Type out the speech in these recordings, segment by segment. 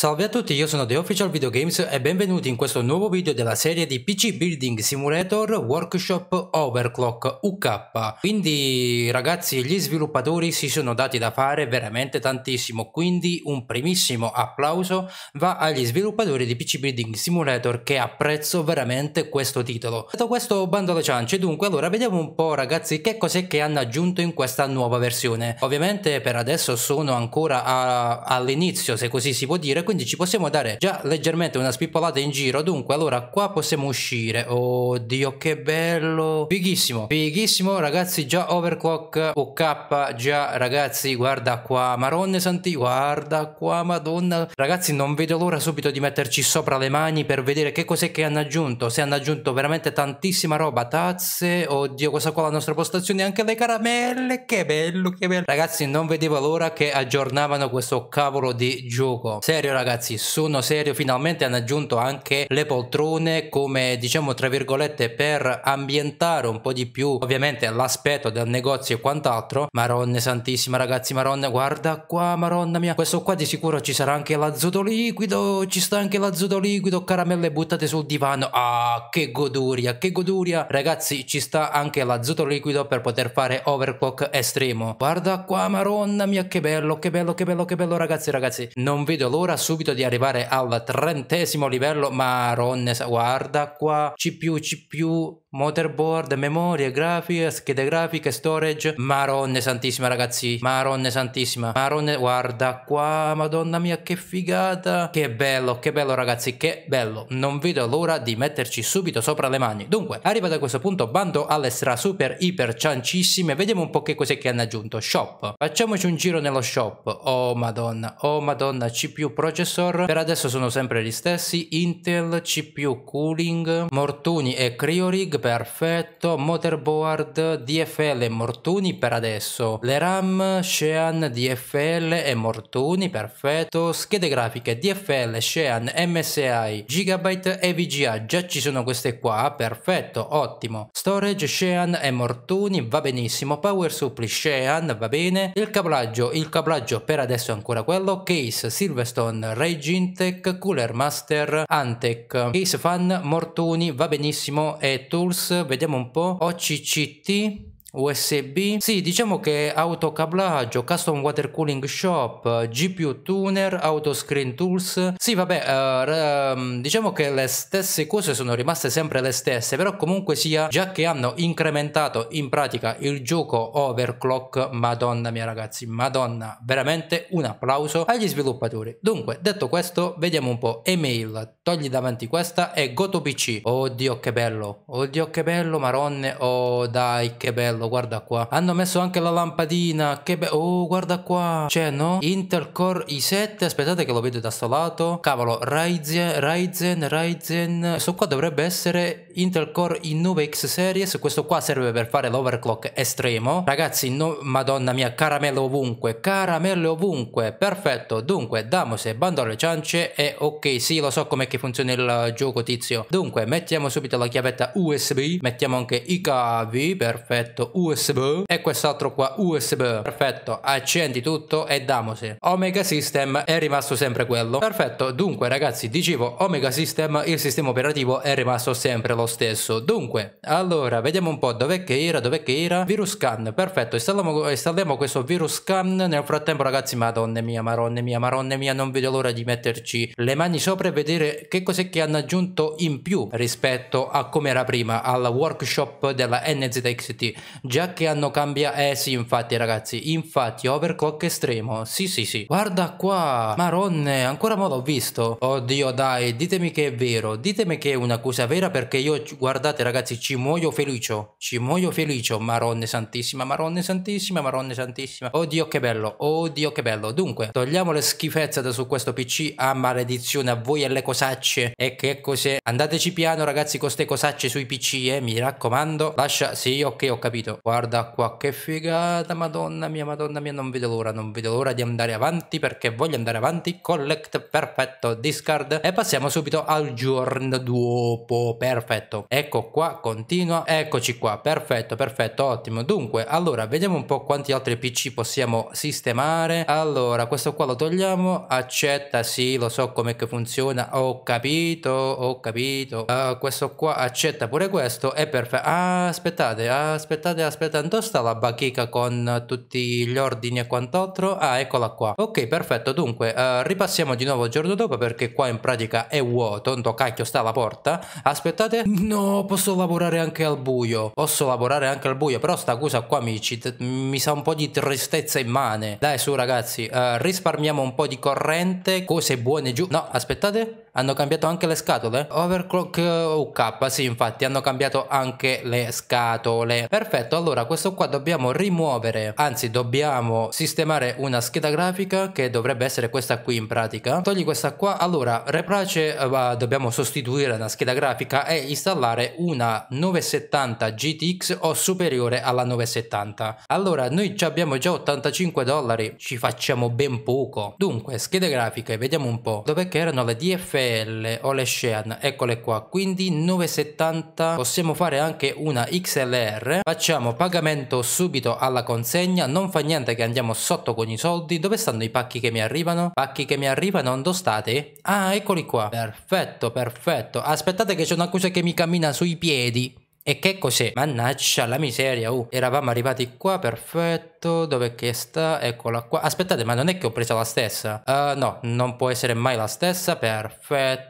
Salve a tutti, io sono The Official Video Games e benvenuti in questo nuovo video della serie di PC Building Simulator Workshop Overclock UK. Quindi ragazzi, gli sviluppatori si sono dati da fare veramente tantissimo, quindi un primissimo applauso va agli sviluppatori di PC Building Simulator che apprezzo veramente questo titolo. Detto questo, bando alle ciance, dunque allora vediamo un po' ragazzi che cos'è che hanno aggiunto in questa nuova versione. Ovviamente per adesso sono ancora all'inizio, se così si può dire, quindi ci possiamo dare già leggermente una spippolata in giro dunque allora qua possiamo uscire oddio che bello fighissimo fighissimo ragazzi già overclock ok già ragazzi guarda qua maronne santi guarda qua madonna ragazzi non vedo l'ora subito di metterci sopra le mani per vedere che cos'è che hanno aggiunto se hanno aggiunto veramente tantissima roba tazze oddio questa qua la nostra postazione anche le caramelle che bello che bello ragazzi non vedevo l'ora che aggiornavano questo cavolo di gioco serio ragazzi ragazzi sono serio finalmente hanno aggiunto anche le poltrone come diciamo tra virgolette per ambientare un po' di più ovviamente l'aspetto del negozio e quant'altro maronne santissima ragazzi maronne guarda qua maronna mia questo qua di sicuro ci sarà anche l'azoto liquido ci sta anche l'azoto liquido caramelle buttate sul divano ah che goduria che goduria ragazzi ci sta anche l'azoto liquido per poter fare overclock estremo guarda qua maronna mia che bello che bello che bello che bello ragazzi ragazzi non vedo l'ora su subito di arrivare al trentesimo livello. Ma Ronnes, guarda qua, C+, più, C+, più. Motherboard, memoria, grafica, schede grafiche, storage. Maronne santissima, ragazzi. Maronne santissima. Maronne, guarda qua, madonna mia, che figata. Che bello, che bello, ragazzi, che bello. Non vedo l'ora di metterci subito sopra le mani. Dunque, arrivato a questo punto, bando alle stra super, iper ciancissime. Vediamo un po' che cos'è che hanno aggiunto. Shop. Facciamoci un giro nello shop. Oh, madonna. Oh, madonna. CPU processor. Per adesso sono sempre gli stessi. Intel, CPU cooling, Mortuni e Cryorig perfetto, motherboard DFL e Mortuni per adesso, le RAM Shean DFL e Mortuni perfetto, schede grafiche DFL, Shean, MSI, Gigabyte e VGA, già ci sono queste qua, perfetto, ottimo, storage Shean e Mortuni va benissimo, power supply Shean va bene, il cablaggio, il cablaggio per adesso è ancora quello, case Silverstone, Rage Intech, Cooler Master, Antec, case fan Mortuni va benissimo e tool News, vediamo un po'. OCCT USB. Sì, diciamo che autocablaggio, custom water cooling shop, GPU tuner, autoscreen tools. Sì, vabbè, uh, diciamo che le stesse cose sono rimaste sempre le stesse, però comunque sia, già che hanno incrementato in pratica il gioco overclock, madonna mia ragazzi, madonna, veramente un applauso agli sviluppatori. Dunque, detto questo, vediamo un po' email, togli davanti questa e goto PC. Oddio che bello, oddio che bello, maronne, oh dai che bello bello, guarda qua. Hanno messo anche la lampadina, che bello. Oh, guarda qua. C'è, no? Intel Core i7, aspettate che lo vedo da sto lato. Cavolo, Ryzen, Ryzen, Ryzen. Questo qua dovrebbe essere Intel Core i9X Series. Questo qua serve per fare l'overclock estremo. Ragazzi, no, madonna mia, caramelle ovunque, caramelle ovunque. Perfetto, dunque, damose, bando alle ciance e ok, sì, lo so com'è che funziona il gioco, tizio. Dunque, mettiamo subito la chiavetta USB, mettiamo anche i cavi, perfetto, USB e quest'altro qua USB. Perfetto, accendi tutto e damosi. Omega System è rimasto sempre quello. Perfetto, dunque ragazzi, dicevo Omega System, il sistema operativo è rimasto sempre lo stesso. Dunque, allora, vediamo un po' dov'è che era, dov'è che era. Virus scan, perfetto, installiamo, installiamo questo virus scan. Nel frattempo ragazzi, madonna mia, maronna mia, maronna mia, non vedo l'ora di metterci le mani sopra e vedere che cos'è che hanno aggiunto in più rispetto a come era prima al workshop della NZXT già che hanno cambiato... Eh sì, infatti ragazzi, infatti overclock estremo, sì sì sì. Guarda qua, maronne, ancora me l'ho visto. Oddio dai, ditemi che è vero, ditemi che è una cosa vera perché io, guardate ragazzi, ci muoio felice, ci muoio felice, maronne santissima, maronne santissima, maronne santissima. Oddio che bello, oddio che bello. Dunque, togliamo le schifezze da su questo PC, ah maledizione a voi e le cosacce. E che cos'è? Andateci piano ragazzi con ste cosacce sui PC, eh, mi raccomando. Lascia, sì ok ho capito subito. Guarda qua che figata, madonna mia, madonna mia, non vedo l'ora, non vedo l'ora di andare avanti perché voglio andare avanti. Collect, perfetto, discard e passiamo subito al giorno dopo, perfetto. Ecco qua, continua, eccoci qua, perfetto, perfetto, ottimo. Dunque, allora, vediamo un po' quanti altri PC possiamo sistemare. Allora, questo qua lo togliamo, accetta, sì, lo so com'è che funziona, ho capito, ho capito. Uh, questo qua accetta pure questo, è perfetto. Ah, aspettate, aspettate della spettanto sta la bachica con tutti gli ordini e quant'altro. Ah, eccola qua. Ok, perfetto. Dunque, uh, ripassiamo di nuovo il giorno dopo perché qua in pratica è vuoto. Tanto cacchio sta la porta. Aspettate. No, posso lavorare anche al buio. Posso lavorare anche al buio, però sta cosa qua mi, mi sa un po' di tristezza immane. Dai su ragazzi, uh, risparmiamo un po' di corrente, cose buone giù. No, aspettate hanno cambiato anche le scatole? Overclock UK, sì infatti hanno cambiato anche le scatole. Perfetto, allora questo qua dobbiamo rimuovere, anzi dobbiamo sistemare una scheda grafica che dovrebbe essere questa qui in pratica. Togli questa qua, allora Reprace eh, dobbiamo sostituire una scheda grafica e installare una 970 GTX o superiore alla 970. Allora noi abbiamo già 85 dollari, ci facciamo ben poco. Dunque schede grafiche, vediamo un po' dove che erano le dfs FL o le Shean, eccole qua, quindi 9,70, possiamo fare anche una XLR, facciamo pagamento subito alla consegna, non fa niente che andiamo sotto con i soldi, dove stanno i pacchi che mi arrivano? Pacchi che mi arrivano, dove state? Ah, eccoli qua, perfetto, perfetto, aspettate che c'è una cosa che mi cammina sui piedi, e che cos'è? Mannaggia la miseria, uh, eravamo arrivati qua, perfetto, dove che sta? Eccola qua. Aspettate, ma non è che ho preso la stessa? Uh, no, non può essere mai la stessa, perfetto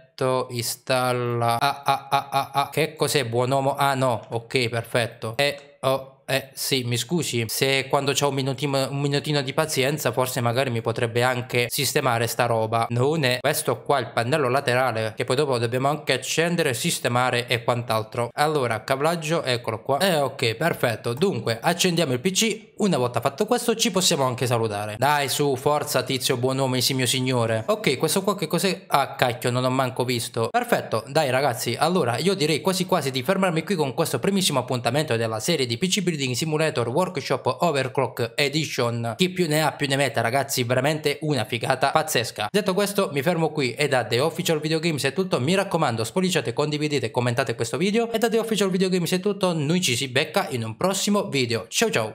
installa ah ah ah ah, ah. che cos'è buon uomo ah no ok perfetto e oh eh sì, mi scusi, se quando c'ho un minutino, un minutino di pazienza forse magari mi potrebbe anche sistemare sta roba. Non è questo qua il pannello laterale che poi dopo dobbiamo anche accendere, sistemare e quant'altro. Allora, cavlaggio, eccolo qua. Eh ok, perfetto. Dunque, accendiamo il PC. Una volta fatto questo ci possiamo anche salutare. Dai su, forza tizio, buon nome, sì mio signore. Ok, questo qua che cos'è? Ah cacchio, non ho manco visto. Perfetto, dai ragazzi, allora io direi quasi quasi di fermarmi qui con questo primissimo appuntamento della serie di PC Build Building Simulator Workshop Overclock Edition. Chi più ne ha più ne metta ragazzi, veramente una figata pazzesca. Detto questo mi fermo qui e da The Official Video Games è tutto, mi raccomando spolliciate, condividete, commentate questo video e da The Official Video Games è tutto, noi ci si becca in un prossimo video. Ciao ciao!